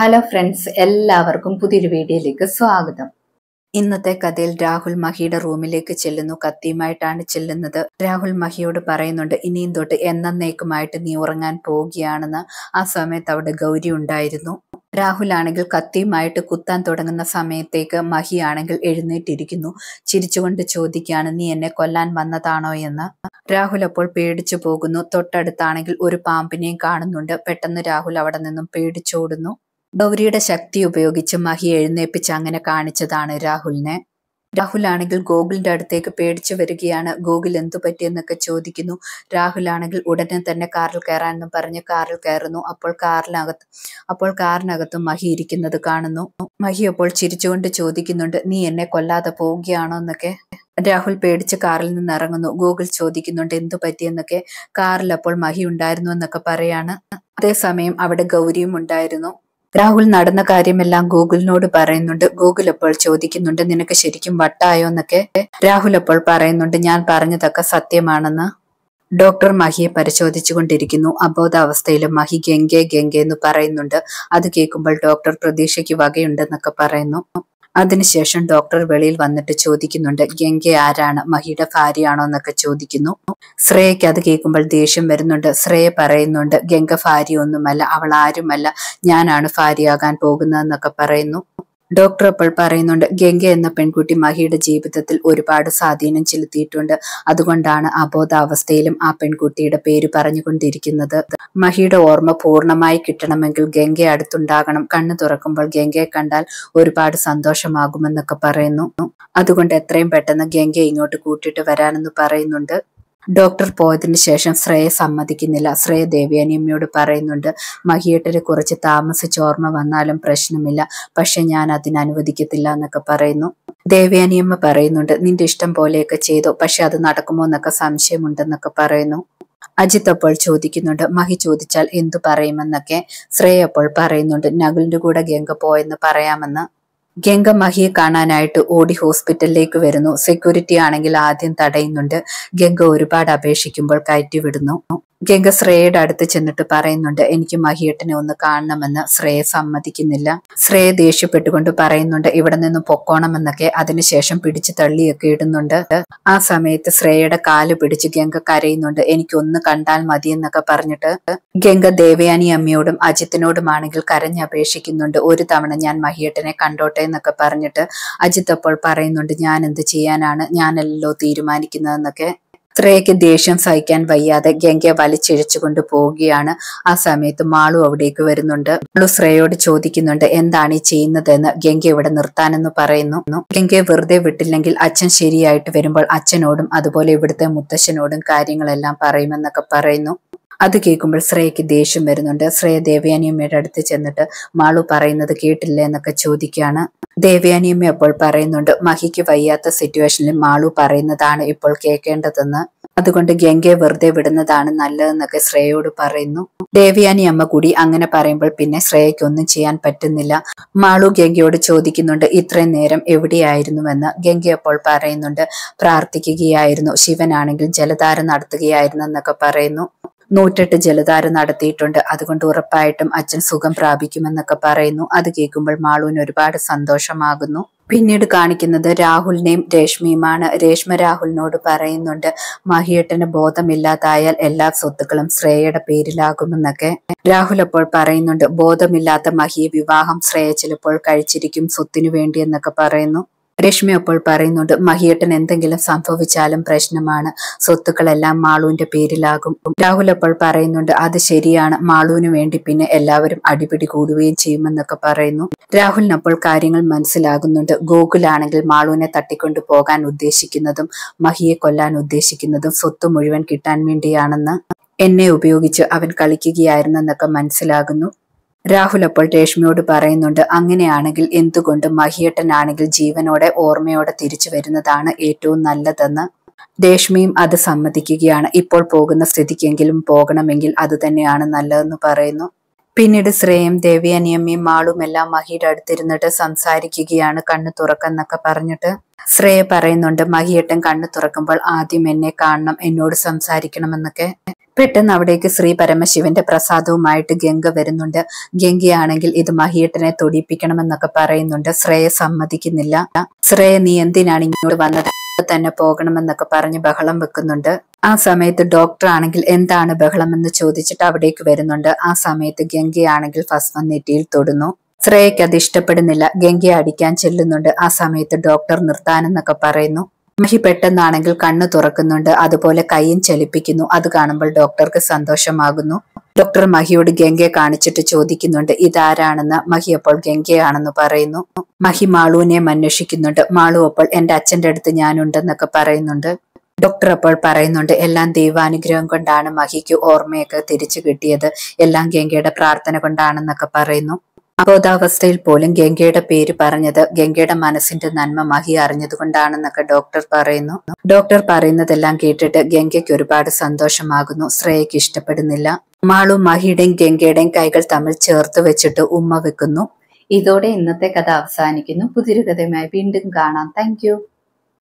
hello friends എല്ലാവർക്കും പുതിയൊരു വീഡിയോയിലേക്ക് സ്വാഗതം ഇന്നത്തെ കഥയിൽ രാഹുൽ മഹിയുടെ റൂമിലേക്ക് ചെല്ലുന്നു കത്തിയുമായിട്ടാണ് ചെല്ലുന്നത് രാഹുൽ മഹിയോട് പറയുന്നുണ്ട് ഇനിയും തൊട്ട് എന്നേക്കുമായിട്ട് നീ ഉറങ്ങാൻ പോവുകയാണെന്ന് ആ സമയത്ത് അവിടെ ഗൗരി ഉണ്ടായിരുന്നു രാഹുൽ ആണെങ്കിൽ കത്തിയുമായിട്ട് കുത്താൻ തുടങ്ങുന്ന സമയത്തേക്ക് മഹി ആണെങ്കിൽ എഴുന്നേറ്റിരിക്കുന്നു ചിരിച്ചുകൊണ്ട് ചോദിക്കുകയാണ് നീ എന്നെ കൊല്ലാൻ വന്നതാണോ എന്ന് രാഹുൽ അപ്പോൾ പേടിച്ചു പോകുന്നു തൊട്ടടുത്താണെങ്കിൽ ഒരു പാമ്പിനെയും കാണുന്നുണ്ട് പെട്ടെന്ന് രാഹുൽ അവിടെ നിന്നും പേടിച്ചോടുന്നു ഗൗരിയുടെ ശക്തി ഉപയോഗിച്ച് മഹി എഴുന്നേപ്പിച്ച് അങ്ങനെ കാണിച്ചതാണ് രാഹുലിനെ രാഹുൽ ആണെങ്കിൽ ഗോകുലിന്റെ അടുത്തേക്ക് പേടിച്ചു വരികയാണ് ഗോകുൽ എന്തു പറ്റിയെന്നൊക്കെ ചോദിക്കുന്നു രാഹുൽ ആണെങ്കിൽ ഉടനെ തന്നെ കാറിൽ കയറാനെന്നും പറഞ്ഞ് കാറിൽ കയറുന്നു അപ്പോൾ കാറിനകത്ത് അപ്പോൾ കാറിനകത്ത് മഹി ഇരിക്കുന്നത് കാണുന്നു മഹി അപ്പോൾ ചിരിച്ചുകൊണ്ട് ചോദിക്കുന്നുണ്ട് നീ എന്നെ കൊല്ലാതെ പോവുകയാണോ എന്നൊക്കെ രാഹുൽ പേടിച്ച് കാറിൽ നിന്ന് ഇറങ്ങുന്നു ഗൂഗിൾ ചോദിക്കുന്നുണ്ട് എന്തു പറ്റിയെന്നൊക്കെ കാറിൽ അപ്പോൾ മഹി ഉണ്ടായിരുന്നു എന്നൊക്കെ പറയാണ് അതേസമയം അവിടെ ഗൗരിയും ഉണ്ടായിരുന്നു രാഹുൽ നടന്ന കാര്യമെല്ലാം ഗൂഗിളിനോട് പറയുന്നുണ്ട് ഗൂഗിൾ അപ്പോൾ ചോദിക്കുന്നുണ്ട് നിനക്ക് ശരിക്കും വട്ടായോ എന്നൊക്കെ രാഹുൽ അപ്പോൾ പറയുന്നുണ്ട് ഞാൻ പറഞ്ഞതൊക്കെ സത്യമാണെന്ന് ഡോക്ടർ മഹിയെ പരിശോധിച്ചുകൊണ്ടിരിക്കുന്നു അബോധാവസ്ഥയിലും മഹി ഗംഗെ ഗംഗെ എന്ന് പറയുന്നുണ്ട് അത് കേൾക്കുമ്പോൾ ഡോക്ടർ പ്രതീക്ഷയ്ക്ക് വകയുണ്ടെന്നൊക്കെ പറയുന്നു അതിനുശേഷം ഡോക്ടർ വെളിയിൽ വന്നിട്ട് ചോദിക്കുന്നുണ്ട് ഗംഗ ആരാണ് മഹിയുടെ ഭാര്യയാണോ എന്നൊക്കെ ചോദിക്കുന്നു ശ്രേയയ്ക്ക് അത് കേൾക്കുമ്പോൾ ദേഷ്യം വരുന്നുണ്ട് ശ്രേയ പറയുന്നുണ്ട് ഗംഗ ഒന്നുമല്ല അവൾ ആരുമല്ല ഞാനാണ് ഭാര്യയാകാൻ പോകുന്നതെന്നൊക്കെ പറയുന്നു ഡോക്ടർ അപ്പോൾ പറയുന്നുണ്ട് ഗംഗ എന്ന പെൺകുട്ടി മഹിയുടെ ജീവിതത്തിൽ ഒരുപാട് സ്വാധീനം ചെലുത്തിയിട്ടുണ്ട് അതുകൊണ്ടാണ് അബോധാവസ്ഥയിലും ആ പെൺകുട്ടിയുടെ പേര് പറഞ്ഞുകൊണ്ടിരിക്കുന്നത് മഹിയുടെ ഓർമ്മ പൂർണ്ണമായി കിട്ടണമെങ്കിൽ ഗംഗ അടുത്തുണ്ടാകണം കണ്ണു തുറക്കുമ്പോൾ ഗംഗയെ കണ്ടാൽ ഒരുപാട് സന്തോഷമാകുമെന്നൊക്കെ പറയുന്നു അതുകൊണ്ട് എത്രയും പെട്ടെന്ന് ഗംഗ ഇങ്ങോട്ട് കൂട്ടിയിട്ട് വരാനെന്ന് പറയുന്നുണ്ട് ഡോക്ടർ പോയതിന് ശേഷം ശ്രേയ സമ്മതിക്കുന്നില്ല ശ്രേയ ദേവിയാനിയമ്മയോട് പറയുന്നുണ്ട് മഹിയേട്ടനെ കുറച്ച് താമസിച്ച് ഓർമ്മ വന്നാലും പ്രശ്നമില്ല പക്ഷെ ഞാൻ അതിന് അനുവദിക്കത്തില്ല എന്നൊക്കെ പറയുന്നു ദേവിയാനിയമ്മ പറയുന്നുണ്ട് നിന്റെ ഇഷ്ടം പോലെയൊക്കെ ചെയ്തു പക്ഷെ അത് നടക്കുമോ എന്നൊക്കെ സംശയമുണ്ടെന്നൊക്കെ പറയുന്നു അജിത് അപ്പോൾ ചോദിക്കുന്നുണ്ട് മഹി ചോദിച്ചാൽ എന്തു പറയുമെന്നൊക്കെ ശ്രേയ അപ്പോൾ പറയുന്നുണ്ട് നകുലിന്റെ കൂടെ ഗംഗ പോയെന്ന് പറയാമെന്ന് ഗംഗ മഹിയെ കാണാനായിട്ട് ഓടി ഹോസ്പിറ്റലിലേക്ക് വരുന്നു സെക്യൂരിറ്റി ആണെങ്കിൽ ആദ്യം തടയുന്നുണ്ട് ഗംഗ ഒരുപാട് അപേക്ഷിക്കുമ്പോൾ കയറ്റി വിടുന്നു ഗംഗ ശ്രേയയുടെ അടുത്ത് ചെന്നിട്ട് പറയുന്നുണ്ട് എനിക്ക് മഹിയട്ടനെ ഒന്ന് കാണണമെന്ന് ശ്രേയ സമ്മതിക്കുന്നില്ല ശ്രേയ ദേഷ്യപ്പെട്ടുകൊണ്ട് പറയുന്നുണ്ട് ഇവിടെ നിന്ന് പൊക്കോണമെന്നൊക്കെ അതിനുശേഷം പിടിച്ചു തള്ളിയൊക്കെ ഇടുന്നുണ്ട് ആ സമയത്ത് ശ്രേയയുടെ കാല് പിടിച്ച് ഗംഗ കരയുന്നുണ്ട് എനിക്കൊന്ന് കണ്ടാൽ മതി എന്നൊക്കെ പറഞ്ഞിട്ട് ഗംഗ ദേവയാനി അമ്മയോടും അജിത്തിനോടുമാണെങ്കിൽ കരഞ്ഞപേക്ഷിക്കുന്നുണ്ട് ഒരു തവണ ഞാൻ മഹിയട്ടനെ കണ്ടോട്ടെ എന്നൊക്കെ പറഞ്ഞിട്ട് അജിത്ത് അപ്പോൾ പറയുന്നുണ്ട് ഞാൻ എന്ത് ചെയ്യാനാണ് ഞാനല്ലോ തീരുമാനിക്കുന്നതെന്നൊക്കെ ശ്രേയയ്ക്ക് ദേഷ്യം സഹിക്കാൻ വയ്യാതെ ഗംഗയെ വലിച്ചിഴച്ചുകൊണ്ട് പോവുകയാണ് ആ സമയത്ത് മാളു അവിടേക്ക് വരുന്നുണ്ട് മാളു ശ്രേയോട് ചോദിക്കുന്നുണ്ട് എന്താണ് ഈ ചെയ്യുന്നതെന്ന് ഗംഗ ഇവിടെ നിർത്താനെന്ന് പറയുന്നു ഗംഗയെ വെറുതെ വിട്ടില്ലെങ്കിൽ അച്ഛൻ ശരിയായിട്ട് വരുമ്പോൾ അച്ഛനോടും അതുപോലെ ഇവിടുത്തെ മുത്തശ്ശനോടും കാര്യങ്ങളെല്ലാം പറയുമെന്നൊക്കെ പറയുന്നു അത് കേൾക്കുമ്പോൾ ശ്രേയയ്ക്ക് ദേഷ്യം വരുന്നുണ്ട് ശ്രേയ ദേവയാനിയമ്മയുടെ അടുത്ത് ചെന്നിട്ട് മാളു പറയുന്നത് കേട്ടില്ല എന്നൊക്കെ ചോദിക്കുകയാണ് ദേവയാനിയമ്മ അപ്പോൾ പറയുന്നുണ്ട് മഹിക്ക് വയ്യാത്ത സിറ്റുവേഷനിൽ മാളു പറയുന്നതാണ് ഇപ്പോൾ കേൾക്കേണ്ടതെന്ന് അതുകൊണ്ട് ഗംഗയെ വെറുതെ വിടുന്നതാണ് നല്ലതെന്നൊക്കെ ശ്രേയയോട് പറയുന്നു ദേവയാനി അമ്മ കൂടി അങ്ങനെ പറയുമ്പോൾ പിന്നെ ശ്രേയയ്ക്ക് ഒന്നും ചെയ്യാൻ പറ്റുന്നില്ല മാളു ഗംഗയോട് ചോദിക്കുന്നുണ്ട് ഇത്രയും നേരം എവിടെയായിരുന്നുവെന്ന് ഗംഗ അപ്പോൾ പറയുന്നുണ്ട് പ്രാർത്ഥിക്കുകയായിരുന്നു ശിവനാണെങ്കിൽ ജലധാര നടത്തുകയായിരുന്നു എന്നൊക്കെ പറയുന്നു നൂറ്റെട്ട് ജലധാര നടത്തിയിട്ടുണ്ട് അതുകൊണ്ട് ഉറപ്പായിട്ടും അച്ഛൻ സുഖം പ്രാപിക്കുമെന്നൊക്കെ പറയുന്നു അത് കേൾക്കുമ്പോൾ മാളുവിന് ഒരുപാട് സന്തോഷമാകുന്നു പിന്നീട് കാണിക്കുന്നത് രാഹുലിനെയും രേഷ്മയുമാണ് രേഷ്മ രാഹുലിനോട് പറയുന്നുണ്ട് മഹിയേട്ടന് ബോധമില്ലാതായാൽ എല്ലാ സ്വത്തുക്കളും ശ്രേയയുടെ പേരിലാകുമെന്നൊക്കെ രാഹുൽ അപ്പോൾ പറയുന്നുണ്ട് ബോധമില്ലാത്ത മഹിയെ വിവാഹം ശ്രേയ ചിലപ്പോൾ കഴിച്ചിരിക്കും സ്വത്തിനു വേണ്ടി എന്നൊക്കെ പറയുന്നു രശ്മി അപ്പോൾ പറയുന്നുണ്ട് മഹിയേട്ടൻ എന്തെങ്കിലും സംഭവിച്ചാലും പ്രശ്നമാണ് സ്വത്തുക്കളെല്ലാം മാളുവിന്റെ പേരിലാകും രാഹുൽ അപ്പോൾ പറയുന്നുണ്ട് അത് ശരിയാണ് മാളുവിന് വേണ്ടി പിന്നെ എല്ലാവരും അടിപിടി കൂടുകയും ചെയ്യുമെന്നൊക്കെ പറയുന്നു രാഹുലിനപ്പോൾ അപ്പോൾ കാര്യങ്ങൾ മനസ്സിലാകുന്നുണ്ട് ഗോകുലാണെങ്കിൽ മാളുവിനെ തട്ടിക്കൊണ്ടു പോകാൻ ഉദ്ദേശിക്കുന്നതും മഹിയെ കൊല്ലാൻ ഉദ്ദേശിക്കുന്നതും സ്വത്ത് മുഴുവൻ കിട്ടാൻ വേണ്ടിയാണെന്ന് എന്നെ ഉപയോഗിച്ച് അവൻ കളിക്കുകയായിരുന്നെന്നൊക്കെ മനസ്സിലാകുന്നു രാഹുൽ അപ്പോൾ രേഷ്മയോട് പറയുന്നുണ്ട് അങ്ങനെയാണെങ്കിൽ എന്തുകൊണ്ട് മഹിയട്ടനാണെങ്കിൽ ജീവനോടെ ഓർമ്മയോടെ തിരിച്ചു വരുന്നതാണ് ഏറ്റവും നല്ലതെന്ന് രേഷ്മയും അത് സമ്മതിക്കുകയാണ് ഇപ്പോൾ പോകുന്ന സ്ഥിതിക്കെങ്കിലും പോകണമെങ്കിൽ അത് തന്നെയാണ് നല്ലതെന്ന് പറയുന്നു പിന്നീട് ശ്രേയം ദേവി അനിയമ്മയും മാളും എല്ലാം മഹിയുടെ അടുത്തിരുന്നിട്ട് സംസാരിക്കുകയാണ് കണ്ണു തുറക്കെന്നൊക്കെ പറഞ്ഞിട്ട് ശ്രേയ പറയുന്നുണ്ട് മഹിയേട്ടൻ കണ്ണു തുറക്കുമ്പോൾ ആദ്യം എന്നെ കാണണം എന്നോട് സംസാരിക്കണമെന്നൊക്കെ പെട്ടെന്ന് അവിടേക്ക് ശ്രീ പരമശിവന്റെ പ്രസാദവുമായിട്ട് ഗംഗ വരുന്നുണ്ട് ഗംഗയാണെങ്കിൽ ഇത് തൊടിപ്പിക്കണം എന്നൊക്കെ പറയുന്നുണ്ട് ശ്രേയ സമ്മതിക്കുന്നില്ല ശ്രേയ നീ എന്തിനാണ് ഇങ്ങോട്ട് വന്നത് തന്നെ പോകണമെന്നൊക്കെ പറഞ്ഞ് ബഹളം വെക്കുന്നുണ്ട് ആ സമയത്ത് ഡോക്ടർ ആണെങ്കിൽ എന്താണ് ബഹളം എന്ന് ചോദിച്ചിട്ട് അവിടേക്ക് വരുന്നുണ്ട് ആ സമയത്ത് ഗംഗയാണെങ്കിൽ ഫസ്റ്റ് നെറ്റിയിൽ തൊടുന്നു ശ്രേയയ്ക്ക് അത് ഇഷ്ടപ്പെടുന്നില്ല ഗംഗയെ അടിക്കാൻ ചെല്ലുന്നുണ്ട് ആ സമയത്ത് ഡോക്ടർ നിർത്താനെന്നൊക്കെ പറയുന്നു മഹി പെട്ടെന്നാണെങ്കിൽ കണ്ണു തുറക്കുന്നുണ്ട് അതുപോലെ കൈയും ചലിപ്പിക്കുന്നു അത് കാണുമ്പോൾ ഡോക്ടർക്ക് സന്തോഷമാകുന്നു ഡോക്ടർ മഹിയോട് ഗംഗയെ കാണിച്ചിട്ട് ചോദിക്കുന്നുണ്ട് ഇതാരാണെന്ന് മഹി അപ്പോൾ ഗംഗയാണെന്ന് പറയുന്നു മഹി മാളുവിനെ അന്വേഷിക്കുന്നുണ്ട് മാളു അപ്പോൾ എന്റെ അച്ഛന്റെ അടുത്ത് ഞാനുണ്ടെന്നൊക്കെ പറയുന്നുണ്ട് ഡോക്ടർ അപ്പോൾ പറയുന്നുണ്ട് എല്ലാം ദൈവാനുഗ്രഹം കൊണ്ടാണ് മഹിക്ക് ഓർമ്മയൊക്കെ തിരിച്ചു കിട്ടിയത് എല്ലാം ഗംഗയുടെ പ്രാർത്ഥന കൊണ്ടാണെന്നൊക്കെ പറയുന്നു അബോധാവസ്ഥയിൽ പോലും ഗംഗയുടെ പേര് പറഞ്ഞത് ഗംഗയുടെ മനസ്സിന്റെ നന്മ മഹി അറിഞ്ഞതുകൊണ്ടാണെന്നൊക്കെ ഡോക്ടർ പറയുന്നു ഡോക്ടർ പറയുന്നതെല്ലാം കേട്ടിട്ട് ഗംഗയ്ക്ക് ഒരുപാട് സന്തോഷമാകുന്നു ശ്രേയയ്ക്ക് ഇഷ്ടപ്പെടുന്നില്ല മാളും മഹിയുടെയും ഗംഗയുടെയും കൈകൾ തമ്മിൽ ചേർത്ത് വെച്ചിട്ട് ഉമ്മ വെക്കുന്നു ഇതോടെ ഇന്നത്തെ കഥ അവസാനിക്കുന്നു പുതിയൊരു കഥയുമായി വീണ്ടും കാണാം താങ്ക്